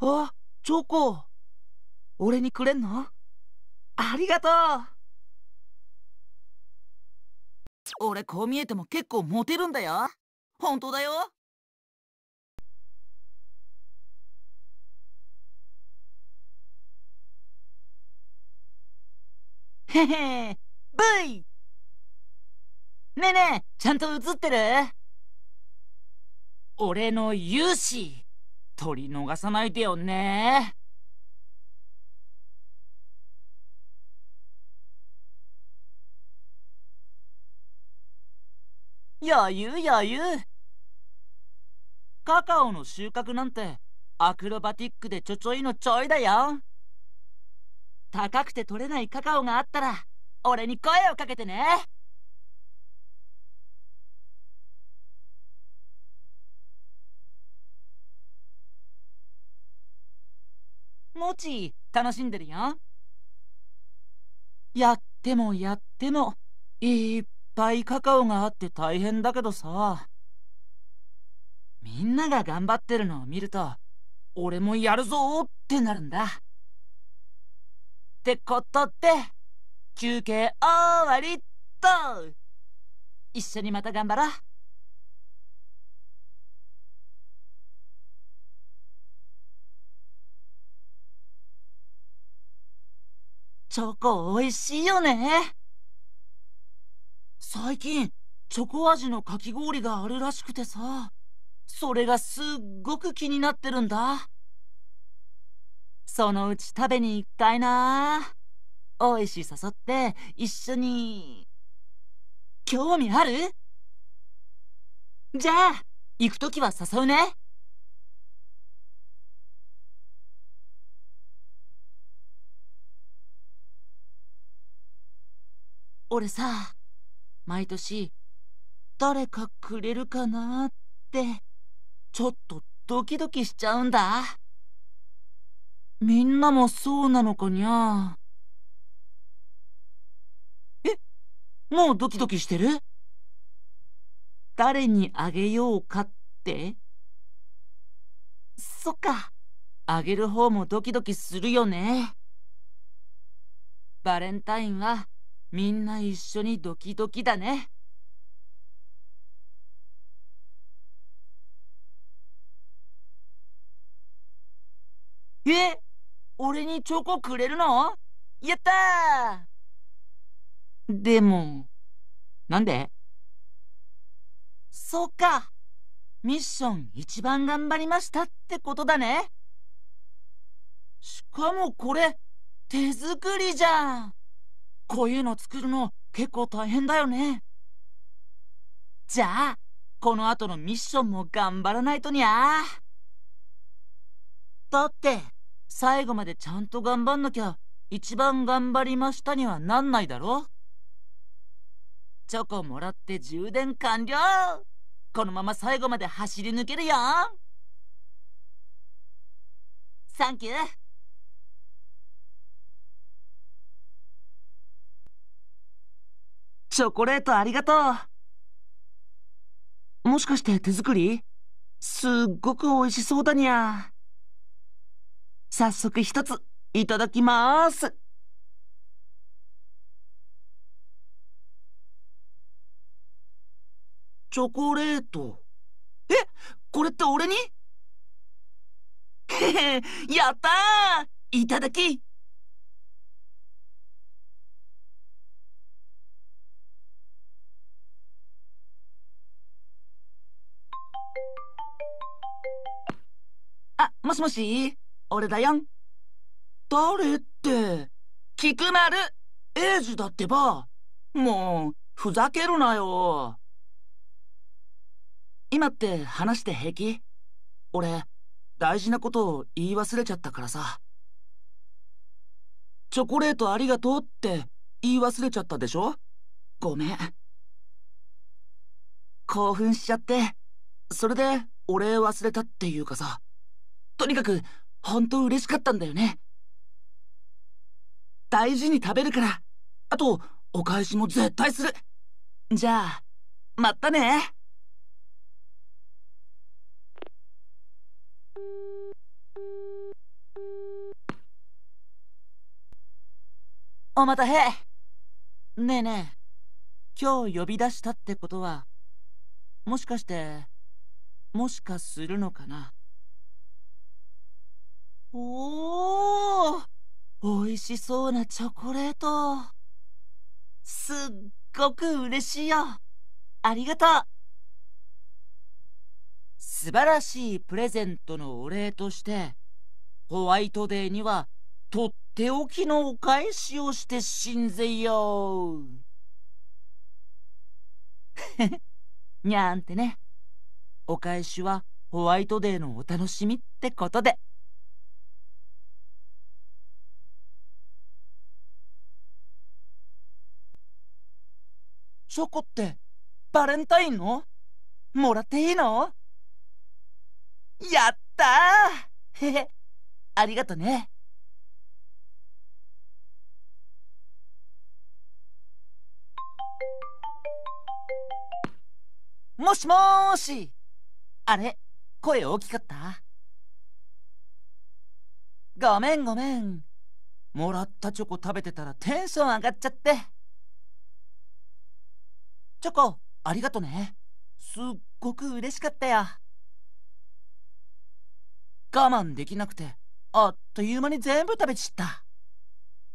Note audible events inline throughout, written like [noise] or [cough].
あチョコ俺にくれんのありがとう俺こう見えても結構モテるんだよ本当だよへへブイねえねえちゃんと映ってる俺の勇姿取り逃さないでよねやゆやゆカカオの収穫なんてアクロバティックでちょちょいのちょいだよ高くて取れないカカオがあったら俺に声をかけてねもち楽しんでるよやってもやってもいっぱいカカオがあって大変だけどさみんなが頑張ってるのを見ると俺もやるぞってなるんだってことで休憩終わりっと一緒にまた頑張ろうチョコ美味しいよね。最近、チョコ味のかき氷があるらしくてさ、それがすっごく気になってるんだ。そのうち食べに行きたいな。美味し誘って一緒に、興味あるじゃあ、行くときは誘うね。俺さ毎年誰かくれるかなってちょっとドキドキしちゃうんだみんなもそうなのかにゃえもうドキドキしてる誰にあげようかってそっかあげる方もドキドキするよねバレンタインはみんな一緒にドキドキだね。え俺にチョコくれるのやったーでも、なんでそっか。ミッション一番頑張りましたってことだね。しかもこれ、手作りじゃん。こういうの作るの結構大変だよね。じゃあ、この後のミッションも頑張らないとにゃだって、最後までちゃんと頑張んなきゃ、一番頑張りましたにはなんないだろチョコもらって充電完了このまま最後まで走り抜けるよサンキューチョコレートありがとう。もしかして手作りすっごく美味しそうだにゃ。早速一ついただきます。チョコレート。えこれって俺にへへ、[laughs] やったーいただきもしもし俺だよん。誰って、菊丸エイジだってば。もう、ふざけるなよ。今って話して平気俺、大事なことを言い忘れちゃったからさ。チョコレートありがとうって言い忘れちゃったでしょごめん。興奮しちゃって、それでお礼忘れたっていうかさ。とにかく本当嬉しかったんだよね大事に食べるからあとお返しも絶対するじゃあまたねお待たせねえねえ今日呼び出したってことはもしかしてもしかするのかなおお美味しそうなチョコレートすっごく嬉しいよありがとう素晴らしいプレゼントのお礼としてホワイトデーにはとっておきのお返しをしてしんぜよう [laughs] にゃんてねお返しはホワイトデーのお楽しみってことで。チョコってバレンタインのもらっていいのやったーへへ [laughs] ありがとねもしもーしあれ声大きかったごめんごめんもらったチョコ食べてたらテンション上がっちゃって。チョコありがとねすっごく嬉しかったよ我慢できなくてあっという間に全部食べちった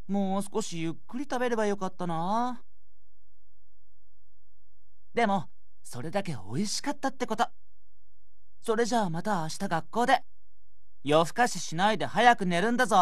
もう少しゆっくり食べればよかったなでもそれだけ美味しかったってことそれじゃあまた明日学校で夜更かししないで早く寝るんだぞ